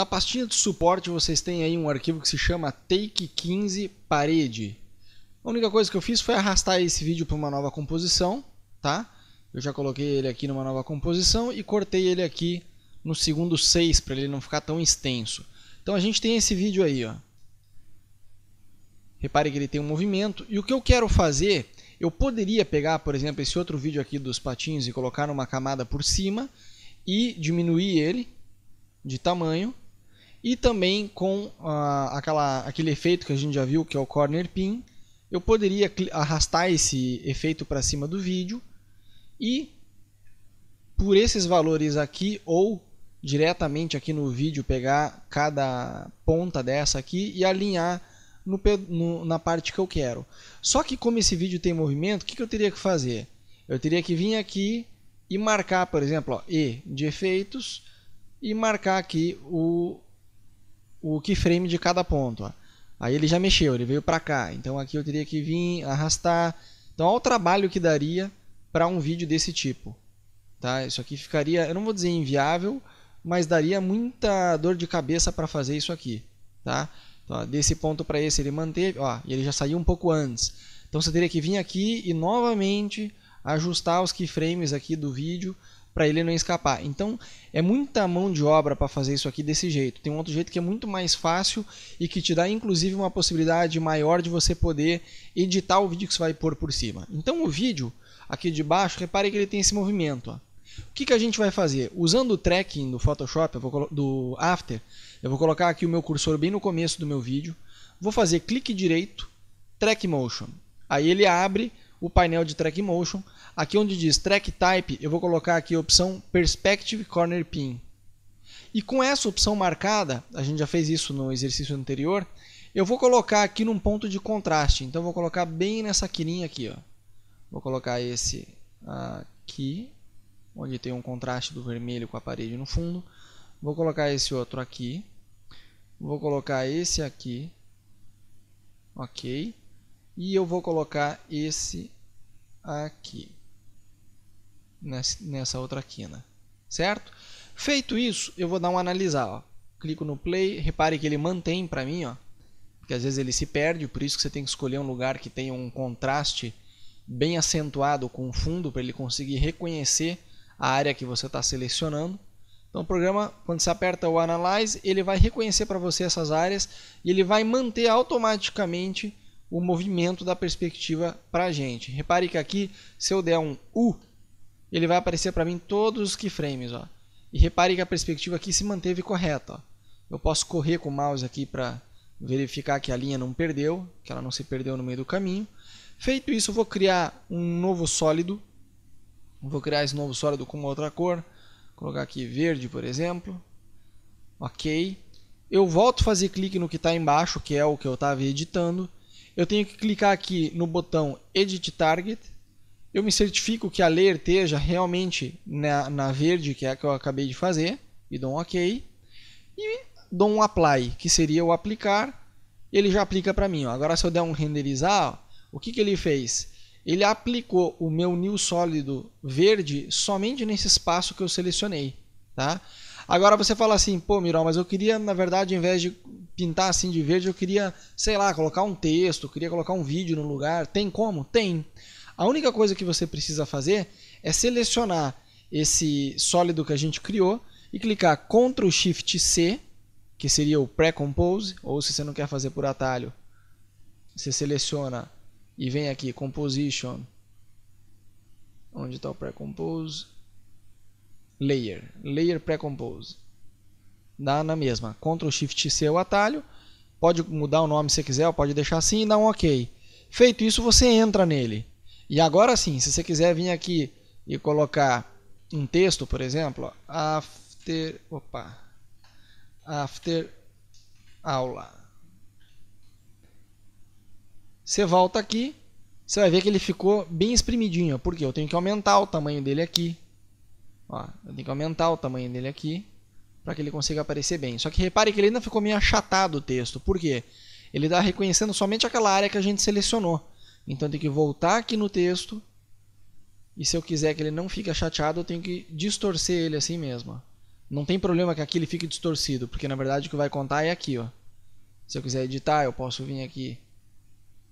Na pastinha de suporte vocês têm aí um arquivo que se chama take 15 parede. A única coisa que eu fiz foi arrastar esse vídeo para uma nova composição, tá? Eu já coloquei ele aqui numa nova composição e cortei ele aqui no segundo 6 para ele não ficar tão extenso. Então a gente tem esse vídeo aí, ó. Repare que ele tem um movimento e o que eu quero fazer, eu poderia pegar, por exemplo, esse outro vídeo aqui dos patinhos e colocar numa camada por cima e diminuir ele de tamanho e também com ah, aquela, aquele efeito que a gente já viu, que é o corner pin, eu poderia arrastar esse efeito para cima do vídeo e por esses valores aqui ou diretamente aqui no vídeo pegar cada ponta dessa aqui e alinhar no, no, na parte que eu quero. Só que como esse vídeo tem movimento, o que, que eu teria que fazer? Eu teria que vir aqui e marcar, por exemplo, ó, E de efeitos e marcar aqui o, o keyframe de cada ponto. Ó. Aí ele já mexeu, ele veio para cá. Então aqui eu teria que vir, arrastar. Então olha o trabalho que daria para um vídeo desse tipo. Tá? Isso aqui ficaria, eu não vou dizer inviável, mas daria muita dor de cabeça para fazer isso aqui. Tá? Então, ó, desse ponto para esse ele manteve, ó, e ele já saiu um pouco antes. Então você teria que vir aqui e novamente ajustar os keyframes aqui do vídeo para ele não escapar. Então é muita mão de obra para fazer isso aqui desse jeito. Tem um outro jeito que é muito mais fácil e que te dá inclusive uma possibilidade maior de você poder editar o vídeo que você vai pôr por cima. Então o vídeo aqui de baixo, repare que ele tem esse movimento. Ó. O que, que a gente vai fazer? Usando o tracking do Photoshop, do After, eu vou colocar aqui o meu cursor bem no começo do meu vídeo. Vou fazer clique direito, Track Motion. Aí ele abre o painel de Track Motion. Aqui onde diz Track Type, eu vou colocar aqui a opção Perspective Corner Pin. E com essa opção marcada, a gente já fez isso no exercício anterior, eu vou colocar aqui num ponto de contraste. Então vou colocar bem nessa quininha aqui, ó. Vou colocar esse aqui, onde tem um contraste do vermelho com a parede no fundo. Vou colocar esse outro aqui. Vou colocar esse aqui. OK. E eu vou colocar esse aqui, nessa outra quina, né? certo? Feito isso, eu vou dar um analisar, ó. clico no play, repare que ele mantém para mim, ó, porque às vezes ele se perde, por isso que você tem que escolher um lugar que tenha um contraste bem acentuado com o fundo, para ele conseguir reconhecer a área que você está selecionando. Então o programa, quando você aperta o Analyze, ele vai reconhecer para você essas áreas e ele vai manter automaticamente o movimento da perspectiva para a gente. Repare que aqui, se eu der um U, ele vai aparecer para mim todos os keyframes. Ó. E repare que a perspectiva aqui se manteve correta. Ó. Eu posso correr com o mouse aqui para verificar que a linha não perdeu, que ela não se perdeu no meio do caminho. Feito isso, eu vou criar um novo sólido. Vou criar esse novo sólido com uma outra cor. Vou colocar aqui verde, por exemplo. Ok. Eu volto a fazer clique no que está embaixo, que é o que eu estava editando eu tenho que clicar aqui no botão Edit Target. Eu me certifico que a layer esteja realmente na, na verde, que é a que eu acabei de fazer, e dou um OK. E dou um Apply, que seria o aplicar. Ele já aplica para mim. Agora, se eu der um renderizar, ó, o que, que ele fez? Ele aplicou o meu new sólido verde somente nesse espaço que eu selecionei. Tá? Agora você fala assim, pô, Miró, mas eu queria, na verdade, ao invés de pintar assim de verde, eu queria, sei lá, colocar um texto, queria colocar um vídeo no lugar. Tem como? Tem. A única coisa que você precisa fazer é selecionar esse sólido que a gente criou e clicar Ctrl Shift C, que seria o pré-compose, ou se você não quer fazer por atalho, você seleciona e vem aqui Composition, onde está o pré-compose, Layer, Layer pré-compose dá na mesma. Ctrl Shift C é o atalho. Pode mudar o nome se quiser, pode deixar assim e dar um OK. Feito isso, você entra nele. E agora sim, se você quiser vir aqui e colocar um texto, por exemplo, after, opa, after aula. Você volta aqui, você vai ver que ele ficou bem espremidinho, porque eu tenho que aumentar o tamanho dele aqui. Ó, eu tenho que aumentar o tamanho dele aqui para que ele consiga aparecer bem. Só que repare que ele ainda ficou meio achatado o texto. Por quê? Ele está reconhecendo somente aquela área que a gente selecionou. Então tem que voltar aqui no texto. E se eu quiser que ele não fique chateado, eu tenho que distorcer ele assim mesmo. Não tem problema que aqui ele fique distorcido, porque na verdade o que vai contar é aqui. Ó. Se eu quiser editar, eu posso vir aqui,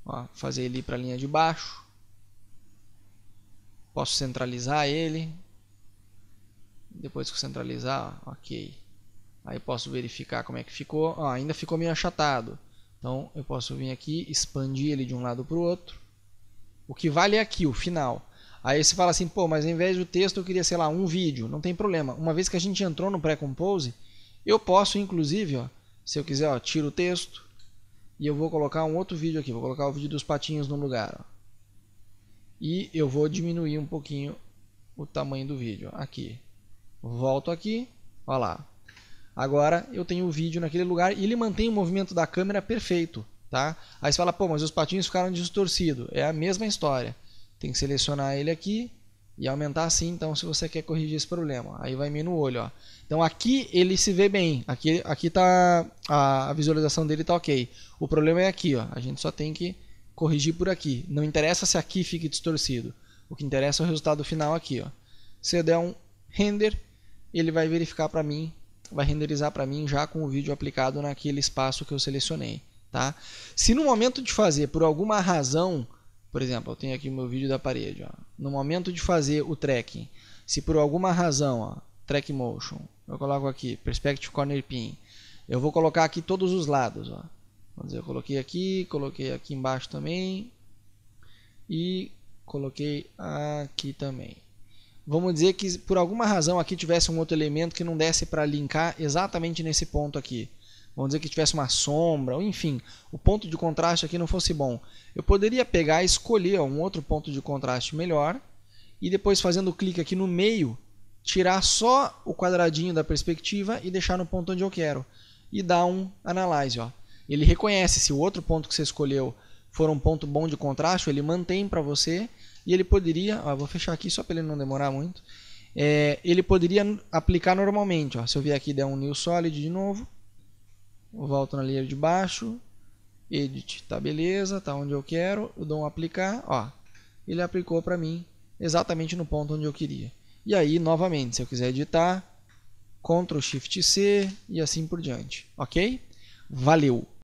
ó, fazer ele para a linha de baixo. Posso centralizar ele, depois que centralizar, ok. Aí posso verificar como é que ficou. Ah, ainda ficou meio achatado. Então eu posso vir aqui, expandir ele de um lado para o outro. O que vale é aqui, o final. Aí você fala assim, pô, mas ao invés do texto eu queria, sei lá, um vídeo. Não tem problema. Uma vez que a gente entrou no pré-compose, eu posso, inclusive, ó, se eu quiser, ó, tiro o texto e eu vou colocar um outro vídeo aqui. Vou colocar o vídeo dos patinhos no lugar. Ó. E eu vou diminuir um pouquinho o tamanho do vídeo. Aqui. Volto aqui, olha lá. Agora eu tenho o vídeo naquele lugar e ele mantém o movimento da câmera perfeito, tá? Aí você fala, pô, mas os patinhos ficaram distorcidos. É a mesma história. Tem que selecionar ele aqui e aumentar assim, então, se você quer corrigir esse problema. Aí vai meio no olho, ó. Então aqui ele se vê bem, aqui, aqui tá a, a visualização dele tá ok. O problema é aqui, ó. A gente só tem que corrigir por aqui. Não interessa se aqui fique distorcido. O que interessa é o resultado final aqui, ó. Você der um render ele vai verificar para mim, vai renderizar para mim já com o vídeo aplicado naquele espaço que eu selecionei. Tá? Se no momento de fazer, por alguma razão, por exemplo, eu tenho aqui o meu vídeo da parede. Ó. No momento de fazer o tracking, se por alguma razão, ó, track motion, eu coloco aqui, perspective corner pin, eu vou colocar aqui todos os lados. Ó. Vamos dizer, eu coloquei aqui, coloquei aqui embaixo também e coloquei aqui também vamos dizer que por alguma razão aqui tivesse um outro elemento que não desse para linkar exatamente nesse ponto aqui. Vamos dizer que tivesse uma sombra, ou enfim, o ponto de contraste aqui não fosse bom. Eu poderia pegar e escolher um outro ponto de contraste melhor e depois fazendo o clique aqui no meio, tirar só o quadradinho da perspectiva e deixar no ponto onde eu quero. E dar um analyze. Ó. Ele reconhece se o outro ponto que você escolheu for um ponto bom de contraste, ele mantém para você e ele poderia, ó, vou fechar aqui só para ele não demorar muito. É, ele poderia aplicar normalmente. Ó, se eu vier aqui der um new solid de novo, eu volto na linha de baixo, edit, tá beleza, tá onde eu quero, eu dou um aplicar, ó, ele aplicou para mim exatamente no ponto onde eu queria. E aí, novamente, se eu quiser editar, Ctrl Shift C e assim por diante, ok? Valeu!